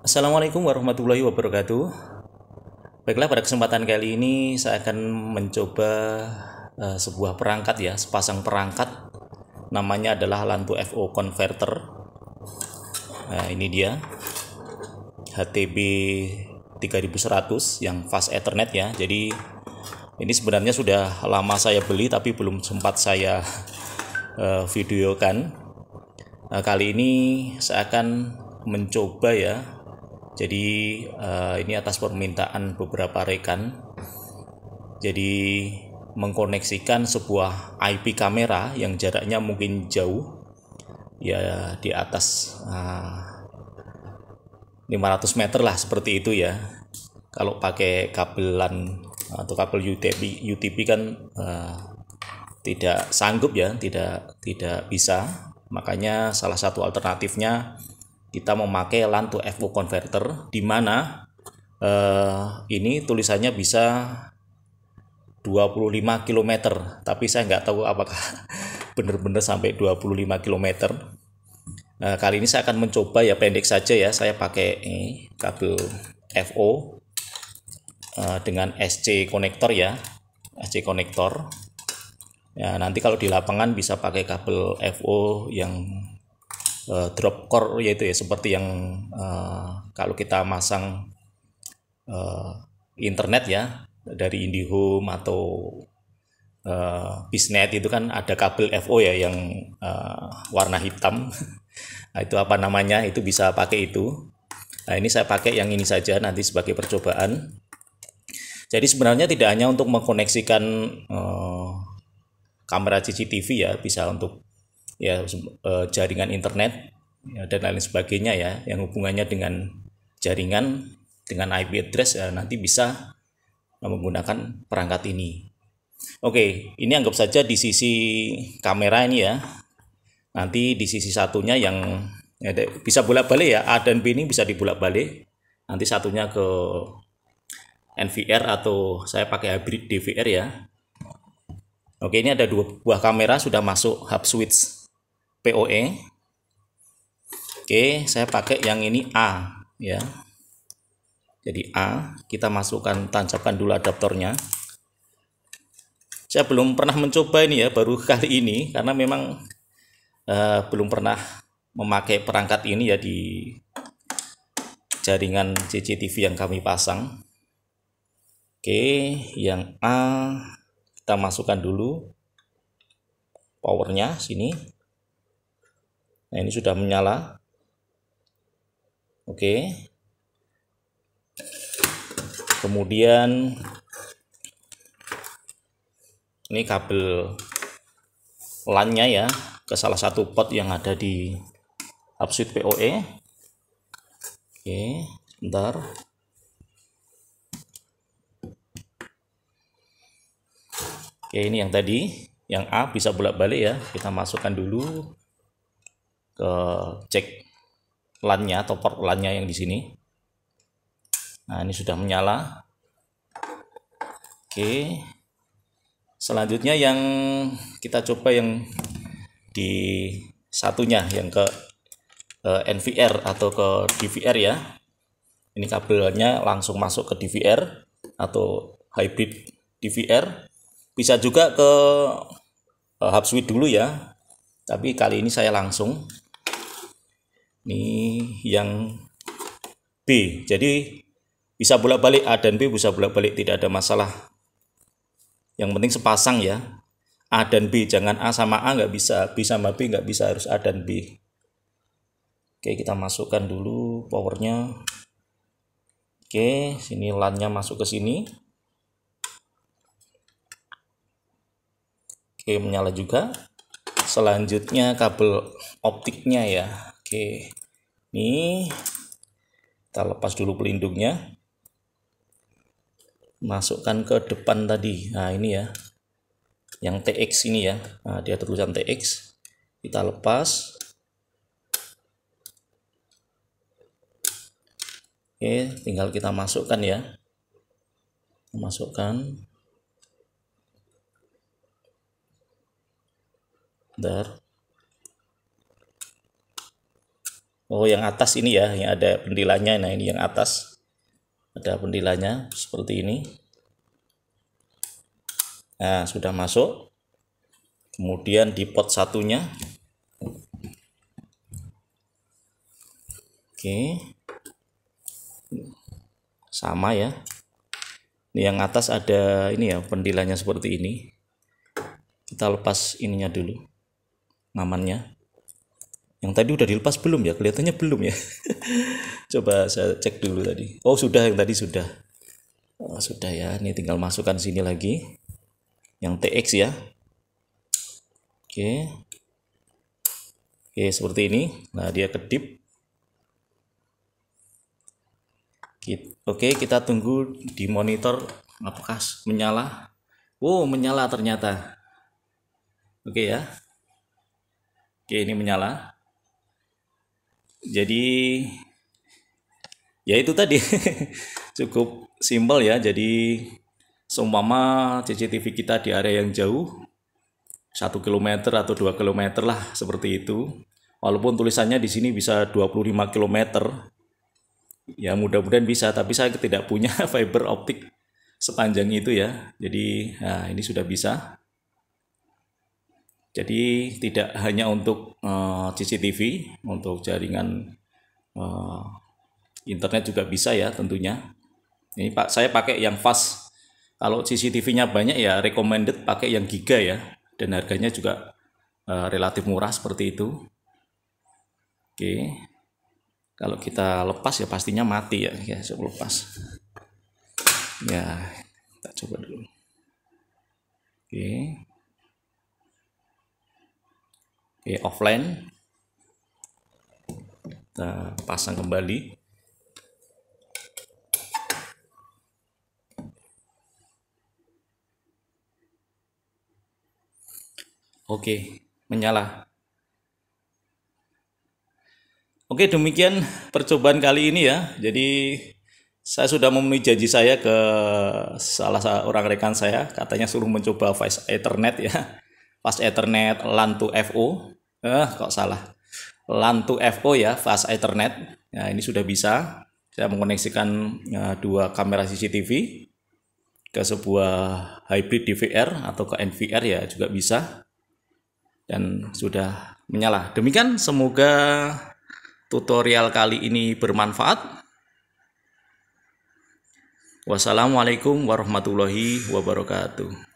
Assalamualaikum warahmatullahi wabarakatuh. Baiklah pada kesempatan kali ini saya akan mencoba uh, sebuah perangkat ya, sepasang perangkat. Namanya adalah lampu FO Converter. Nah, ini dia. HTB 3100 yang fast ethernet ya. Jadi ini sebenarnya sudah lama saya beli tapi belum sempat saya uh, videokan. Nah, kali ini saya akan mencoba ya. Jadi uh, ini atas permintaan beberapa rekan. Jadi mengkoneksikan sebuah IP kamera yang jaraknya mungkin jauh ya di atas uh, eh, 500 meter lah seperti itu ya kalau pakai kabelan atau kabel UTP UTP kan uh, tidak sanggup ya tidak tidak bisa makanya salah satu alternatifnya kita memakai LAN to FO converter di mana eh, ini tulisannya bisa 25 km tapi saya nggak tahu apakah benar-benar sampai 25 km nah, kali ini saya akan mencoba ya pendek saja ya saya pakai ini, eh, kabel FO eh, dengan SC konektor ya SC konektor ya nanti kalau di lapangan bisa pakai kabel FO yang uh, drop core yaitu ya seperti yang uh, kalau kita masang uh, internet ya dari IndiHome atau uh, bisnet itu kan ada kabel FO ya yang uh, warna hitam nah, itu apa namanya itu bisa pakai itu nah ini saya pakai yang ini saja nanti sebagai percobaan jadi sebenarnya tidak hanya untuk mengkoneksikan uh, kamera CCTV ya bisa untuk ya eh, jaringan internet ya, dan lain sebagainya ya yang hubungannya dengan jaringan dengan IP address ya, nanti bisa menggunakan perangkat ini. Oke, ini anggap saja di sisi kamera ini ya. Nanti di sisi satunya yang ya, bisa bolak-balik ya, A dan B ini bisa dibolak-balik. Nanti satunya ke NVR atau saya pakai hybrid DVR ya. Oke, ini ada dua buah kamera sudah masuk hub switch POE. Oke, saya pakai yang ini A ya. Jadi A, kita masukkan tancapkan dulu adaptornya. Saya belum pernah mencoba ini ya, baru kali ini karena memang uh, belum pernah memakai perangkat ini ya di jaringan CCTV yang kami pasang. Oke, yang A kita masukkan dulu powernya sini Nah, ini sudah menyala. Oke. Kemudian ini kabel LAN-nya ya ke salah satu pot yang ada di upsuit POE. Oke, sebentar Oke, ini yang tadi, yang A bisa bolak-balik ya. Kita masukkan dulu ke cek lannya atau port lannya yang di sini nah ini sudah menyala oke selanjutnya yang kita coba yang di satunya yang ke, ke eh, NVR atau ke DVR ya ini kabelnya langsung masuk ke DVR atau hybrid DVR bisa juga ke eh, hub switch dulu ya tapi kali ini saya langsung ini yang B. Jadi bisa bolak-balik A dan B bisa bolak-balik tidak ada masalah. Yang penting sepasang ya. A dan B jangan A sama A nggak bisa, B sama B nggak bisa harus A dan B. Oke kita masukkan dulu powernya. Oke sini lannya masuk ke sini. Oke menyala juga. Selanjutnya kabel optiknya ya. Oke ini kita lepas dulu pelindungnya. Masukkan ke depan tadi. Nah, ini ya. Yang TX ini ya. Nah, dia tulisan TX. Kita lepas. Oke, tinggal kita masukkan ya. Masukkan. Bentar. Oh, yang atas ini ya, yang ada pendilanya. Nah, ini yang atas. Ada pendilanya seperti ini. Nah, sudah masuk. Kemudian di pot satunya. Oke. Sama ya. Ini Yang atas ada ini ya, pendilanya seperti ini. Kita lepas ininya dulu. namanya. Yang tadi udah dilepas belum ya? Kelihatannya belum ya. Coba saya cek dulu tadi. Oh sudah yang tadi sudah. Oh, sudah ya. Ini tinggal masukkan sini lagi. Yang TX ya. Oke. Oke seperti ini. Nah dia kedip. Oke kita tunggu di monitor apakah menyala. Wow oh, menyala ternyata. Oke ya. Oke ini menyala. Jadi ya itu tadi cukup simpel ya. Jadi seumpama CCTV kita di area yang jauh satu kilometer atau dua kilometer lah seperti itu. Walaupun tulisannya di sini bisa 25 km. Ya mudah-mudahan bisa, tapi saya tidak punya fiber optik sepanjang itu ya. Jadi nah, ini sudah bisa. Jadi tidak hanya untuk uh, eh, CCTV, untuk jaringan uh, internet juga bisa ya tentunya. Ini Pak saya pakai yang fast. Kalau CCTV-nya banyak ya recommended pakai yang giga ya dan harganya juga uh, relatif murah seperti itu. Oke. Kalau kita lepas ya pastinya mati ya, ya saya lepas. Ya, kita coba dulu. Oke. Oke, offline. Kita pasang kembali. Oke, menyala. Oke, demikian percobaan kali ini ya. Jadi saya sudah memenuhi janji saya ke salah seorang rekan saya, katanya suruh mencoba Vice Ethernet ya. Fast Ethernet LAN to FO. Eh, kok salah. LAN to FO ya, Fast Ethernet. Nah, ini sudah bisa. Saya mengoneksikan uh, eh, dua kamera CCTV ke sebuah hybrid DVR atau ke NVR ya juga bisa. Dan sudah menyala. Demikian semoga tutorial kali ini bermanfaat. Wassalamualaikum warahmatullahi wabarakatuh.